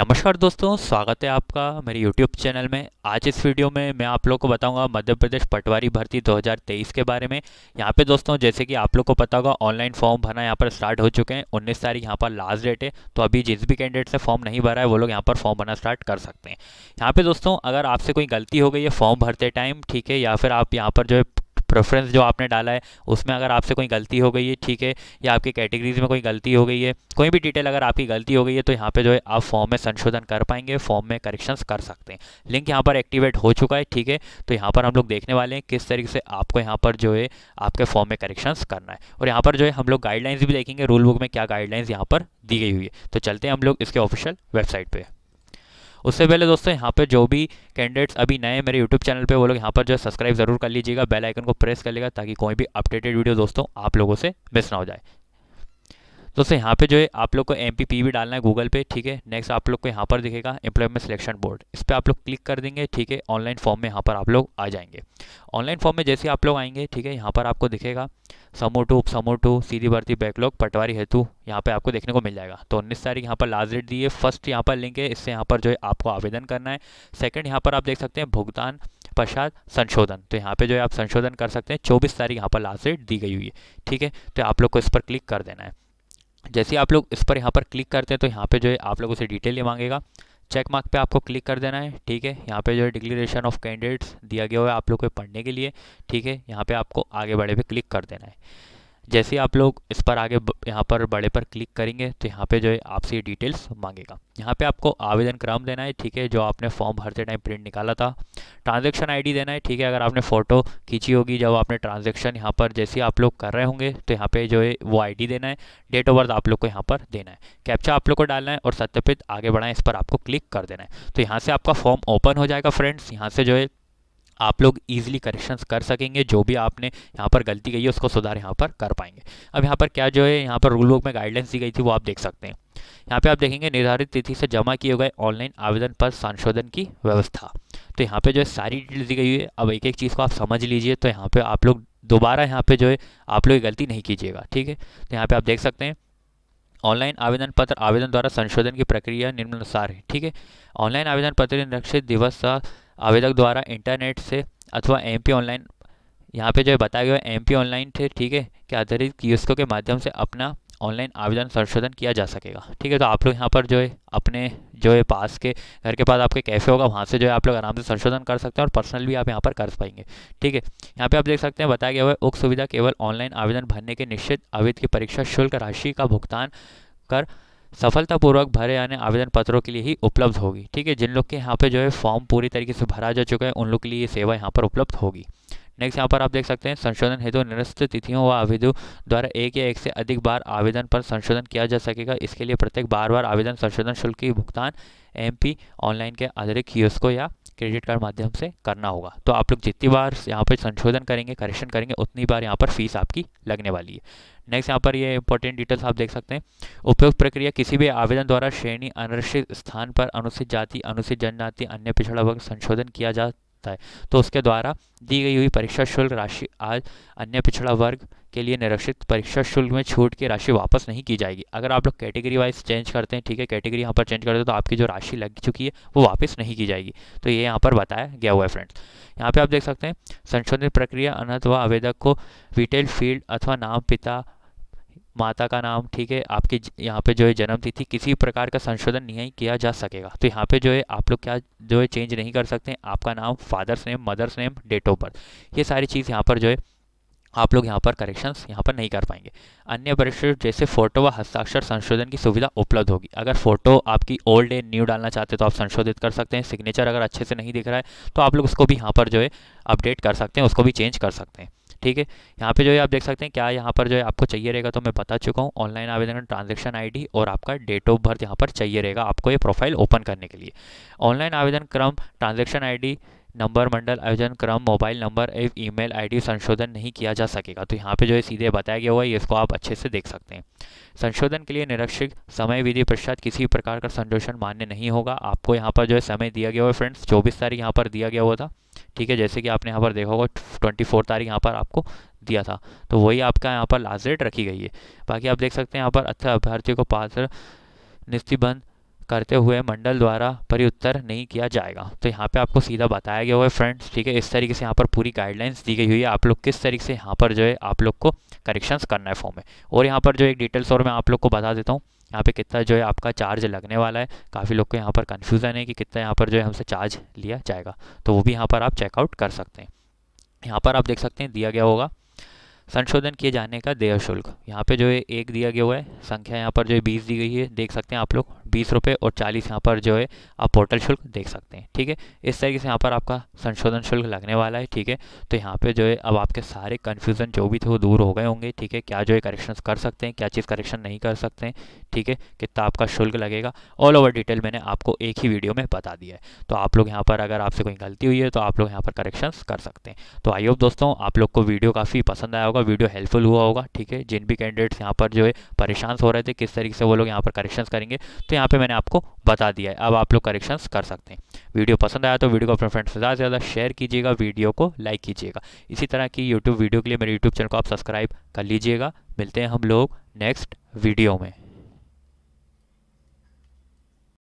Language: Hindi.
नमस्कार दोस्तों स्वागत है आपका मेरे YouTube चैनल में आज इस वीडियो में मैं आप लोग को बताऊंगा मध्य प्रदेश पटवारी भर्ती 2023 के बारे में यहाँ पे दोस्तों जैसे कि आप लोग को पता होगा ऑनलाइन फॉर्म भरना यहाँ पर स्टार्ट हो चुके हैं 19 तारीख यहाँ पर लास्ट डेट है तो अभी जिस भी कैंडिडेट से फॉर्म नहीं भरा है वो लोग यहाँ पर फॉर्म भरना स्टार्ट कर सकते हैं यहाँ पर दोस्तों अगर आपसे कोई गलती हो गई है फॉर्म भरते टाइम ठीक है या फिर आप यहाँ पर जो है प्रेफरेंस जो आपने डाला है उसमें अगर आपसे कोई गलती हो गई है ठीक है या आपकी कैटेगरीज में कोई गलती हो गई है कोई भी डिटेल अगर आपकी गलती हो गई है तो यहाँ पे जो है आप फॉर्म में संशोधन कर पाएंगे फॉर्म में करेक्शंस कर सकते हैं लिंक यहाँ पर एक्टिवेट हो चुका है ठीक है तो यहाँ पर हम लोग देखने वाले हैं किस तरीके से आपको यहाँ पर जो है आपके फॉर्म में करेक्शन करना है और यहाँ पर जो है हम लोग गाइडलाइंस भी देखेंगे रूल बुक में क्या गाइडलाइंस यहाँ पर दी गई हुई है तो चलते हैं हम लोग इसके ऑफिशियल वेबसाइट पर उससे पहले दोस्तों यहाँ पर जो भी कैंडिडेट्स अभी नए मेरे यूट्यूब चैनल पर वो लोग यहाँ पर जो है सब्सक्राइब जरूर कर लीजिएगा बेल आइकन को प्रेस कर लेगा ताकि कोई भी अपडेटेड वीडियो दोस्तों आप लोगों से मिस ना हो जाए दोस्तों यहाँ पे जो है आप लोग को एम भी डालना है गूगल पे ठीक है नेक्स्ट आप लोग को यहाँ पर दिखेगा एम्प्लॉयमेंट सिलेक्शन बोर्ड इस पर आप लोग क्लिक कर देंगे ठीक है ऑनलाइन फॉर्म में यहाँ पर आप लोग आ जाएंगे ऑनलाइन फॉर्म में जैसे आप लोग आएंगे ठीक है यहाँ पर आपको दिखेगा समूह टू सीधी भर्ती बैकलॉग पटवारी हेतु यहाँ पे आपको देखने को मिल जाएगा तो उन्नीस तारीख यहाँ पर लास्ट डेट दी है फर्स्ट यहाँ पर लिंक है इससे यहाँ पर जो है आपको आवेदन करना है सेकंड यहाँ पर आप देख सकते हैं भुगतान पश्चात संशोधन तो यहाँ पे जो है आप संशोधन कर सकते हैं चौबीस तारीख यहाँ पर लास्ट डेट दी गई हुई है ठीक है तो आप लोग को इस पर क्लिक कर देना है जैसे आप लोग इस पर यहाँ पर क्लिक करते हैं तो यहाँ पर जो है आप लोग उसे डिटेल ये मांगेगा चेक मार्क पे आपको क्लिक कर देना है ठीक है यहाँ पे जो है डिक्लेरेशन ऑफ कैंडिडेट्स दिया गया हुआ है आप लोग को पढ़ने के लिए ठीक है यहाँ पे आपको आगे बढ़े पे क्लिक कर देना है जैसे आप लोग इस पर आगे यहाँ पर बड़े पर क्लिक करेंगे तो यहाँ पे जो है आपसे डिटेल्स मांगेगा यहाँ पे आपको आवेदन क्रम देना है ठीक है जो आपने फॉर्म भरते टाइम प्रिंट निकाला था ट्रांजैक्शन आईडी देना है ठीक है अगर आपने फ़ोटो खींची होगी जब आपने ट्रांजैक्शन यहाँ पर जैसे आप लोग कर रहे होंगे तो यहाँ पर जो है वो आई देना है डेट ऑफ बर्थ आप लोग को यहाँ पर देना है कैप्चा आप लोग को डालना है और सत्यापित आगे बढ़ाएं इस पर आपको क्लिक कर देना है तो यहाँ से आपका फॉर्म ओपन हो जाएगा फ्रेंड्स यहाँ से जो है आप लोग ईजिली करेक्शंस कर सकेंगे जो भी आपने यहाँ पर गलती कही है उसको सुधार यहाँ पर कर पाएंगे अब यहाँ पर क्या जो है यहाँ पर रूल बुक में गाइडलाइंस दी गई थी वो आप देख सकते हैं यहाँ पे आप देखेंगे निर्धारित तिथि से जमा किए गए ऑनलाइन आवेदन पर संशोधन की व्यवस्था तो यहाँ पे जो है सारी डिटेल्स दी गई है अब एक एक चीज़ को आप समझ लीजिए तो यहाँ पे आप लोग दोबारा यहाँ पे जो है आप लोग गलती नहीं कीजिएगा ठीक है तो यहाँ पे आप देख सकते हैं ऑनलाइन आवेदन पत्र आवेदन द्वारा संशोधन की प्रक्रिया निम्नानुसार है ठीक है ऑनलाइन आवेदन पत्र निरक्षित दिवस आवेदक द्वारा इंटरनेट से अथवा एम पी ऑनलाइन यहाँ पे जो है बताया गया है एम पी ऑनलाइन थे ठीक है कि आधारित कियोस्कों के माध्यम से अपना ऑनलाइन आवेदन संशोधन किया जा सकेगा ठीक है तो आप लोग यहाँ पर जो है अपने जो है पास के घर के पास आपके कैफे होगा वहाँ से जो है आप लोग आराम से संशोधन कर सकते हैं और पर्सनल भी आप यहाँ पर कर पाएंगे ठीक है यहाँ पे आप देख सकते हैं बताया गया है उक्त सुविधा केवल ऑनलाइन आवेदन भरने के निश्चित आवेद की परीक्षा शुल्क राशि का भुगतान कर सफलतापूर्वक भरे आने आवेदन पत्रों के लिए ही उपलब्ध होगी ठीक है जिन लोग के यहाँ पे जो है फॉर्म पूरी तरीके से भरा जा चुका है उन लोग के लिए ये सेवा यहाँ पर उपलब्ध होगी नेक्स्ट यहाँ पर आप देख सकते हैं संशोधन हेतु निरस्त तिथियों व आवेदों द्वारा एक या एक से अधिक बार आवेदन पर संशोधन किया जा सकेगा इसके लिए प्रत्येक बार बार आवेदन संशोधन शुल्क की भुगतान एम ऑनलाइन के आधारित कियोस्को या क्रेडिट कार्ड माध्यम से करना होगा तो आप लोग जितनी बार यहाँ पर संशोधन करेंगे करेक्शन करेंगे उतनी बार यहाँ पर फीस आपकी लगने वाली है नेक्स्ट यहाँ पर ये इंपॉर्टेंट डिटेल्स आप देख सकते हैं उपयुक्त प्रक्रिया किसी भी आवेदन द्वारा श्रेणी अनुरक्षित स्थान पर अनुसूचित जाति अनुसूचित जनजाति अन्य पिछड़ा वर्ग संशोधन किया जा सकता है तो उसके द्वारा दी गई हुई परीक्षा शुल्क राशि आज अन्य पिछड़ा वर्ग के लिए निरक्षित परीक्षा शुल्क में छूट की राशि वापस नहीं की जाएगी अगर आप लोग कैटेगरी वाइज चेंज करते हैं ठीक है कैटेगरी यहाँ पर चेंज करते हैं तो आपकी जो राशि लग चुकी है वो वापस नहीं की जाएगी तो ये यहाँ पर बताया गया हुआ है फ्रेंड्स यहाँ पर आप देख सकते हैं संशोधन प्रक्रिया अनंत व आवेदक को रिटेल फील्ड अथवा नाम पिता माता का नाम ठीक है आपकी यहाँ पे जो है जन्म तिथि किसी प्रकार का संशोधन नहीं किया जा सकेगा तो यहाँ पे जो है आप लोग क्या जो है चेंज नहीं कर सकते आपका नाम father's name mother's name date of birth ये सारी चीज़ यहाँ पर जो है आप लोग यहाँ पर करेक्शंस यहाँ पर नहीं कर पाएंगे अन्य परिशिष्ट जैसे फोटो व हस्ताक्षर संशोधन की सुविधा उपलब्ध होगी अगर फोटो आपकी ओल्ड है न्यू डालना चाहते हैं तो आप संशोधित कर सकते हैं सिग्नेचर अगर अच्छे से नहीं दिख रहा है तो आप लोग उसको भी यहाँ पर जो है अपडेट कर सकते हैं उसको भी चेंज कर सकते हैं ठीक है यहाँ पे जो है आप देख सकते हैं क्या यहाँ पर जो है आपको चाहिए रहेगा तो मैं बता चुका हूँ ऑनलाइन आवेदन ट्रांजेक्शन आई और आपका डेट ऑफ बर्थ यहाँ पर चाहिए रहेगा आपको ये प्रोफाइल ओपन करने के लिए ऑनलाइन आवेदन क्रम ट्रांजेक्शन आई नंबर मंडल आयोजन क्रम मोबाइल नंबर एवं ईमेल आईडी संशोधन नहीं किया जा सकेगा तो यहाँ पे जो है सीधे बताया गया हुआ है इसको आप अच्छे से देख सकते हैं संशोधन के लिए निरीक्षक समय विधि पश्चात किसी प्रकार का संशोधन मान्य नहीं होगा आपको यहाँ पर जो है समय दिया गया हुआ है फ्रेंड्स चौबीस तारीख यहाँ पर दिया गया हुआ था ठीक है जैसे कि आपने यहाँ पर देखा होगा ट्वेंटी फोर तारीख यहाँ पर आपको दिया था तो वही आपका यहाँ पर लास्ट डेट रखी गई है बाकी आप देख सकते हैं यहाँ पर अच्छा अभ्यर्थियों को पात्र निस्तिबंध करते हुए मंडल द्वारा परिउत्तर नहीं किया जाएगा तो यहाँ पे आपको सीधा बताया गया हुआ है फ्रेंड्स ठीक है इस तरीके से यहाँ पर पूरी गाइडलाइंस दी गई हुई है आप लोग किस तरीके से यहाँ पर जो है आप लोग को करेक्शंस करना है फॉर्म में और यहाँ पर जो एक डिटेल्स और मैं आप लोग को बता देता हूँ यहाँ पे कितना जो है आपका चार्ज लगने वाला है काफ़ी लोग को यहाँ पर कन्फ्यूज़न है कि कितना यहाँ पर जो है हमसे चार्ज लिया जाएगा तो वो भी यहाँ पर आप चेकआउट कर सकते हैं यहाँ पर आप देख सकते हैं दिया गया होगा संशोधन किए जाने का देय शुल्क यहाँ पे जो है एक दिया गया हुआ है संख्या यहाँ पर जो है बीस दी गई है देख सकते हैं आप लोग बीस रुपये और चालीस यहाँ पर जो है आप पोर्टल शुल्क देख सकते हैं ठीक है इस तरीके से यहाँ पर आपका संशोधन शुल्क लगने वाला है ठीक है तो यहाँ पर जो है अब आपके सारे कन्फ्यूज़न जो भी थे वो दूर हो गए होंगे ठीक है क्या जो है करेक्शन कर सकते हैं क्या चीज़ करेक्शन नहीं कर सकते हैं ठीक है कितना आपका शुल्क लगेगा ऑल ओवर डिटेल मैंने आपको एक ही वीडियो में बता दिया है तो आप लोग यहाँ पर अगर आपसे कोई गलती हुई है तो आप लोग यहाँ पर करेक्शन कर सकते हैं तो आई होप दोस्तों आप लोग को वीडियो काफ़ी पसंद आया होगा वीडियो हेल्पफुल हुआ होगा ठीक है जिन भी कैंडिडेट्स यहाँ पर जो है परेशान हो रहे थे किस तरीके से वो लोग यहाँ पर करेक्शन करेंगे तो यहाँ पे मैंने आपको बता दिया है अब आप लोग करेक्शंस कर सकते हैं वीडियो पसंद आया तो वीडियो को अपने फ्रेंड्स से ज़्यादा से ज़्यादा शेयर कीजिएगा वीडियो को लाइक कीजिएगा इसी तरह की यूट्यूब वीडियो के लिए मेरे यूट्यूब चैनल को आप सब्सक्राइब कर लीजिएगा मिलते हैं हम लोग नेक्स्ट वीडियो में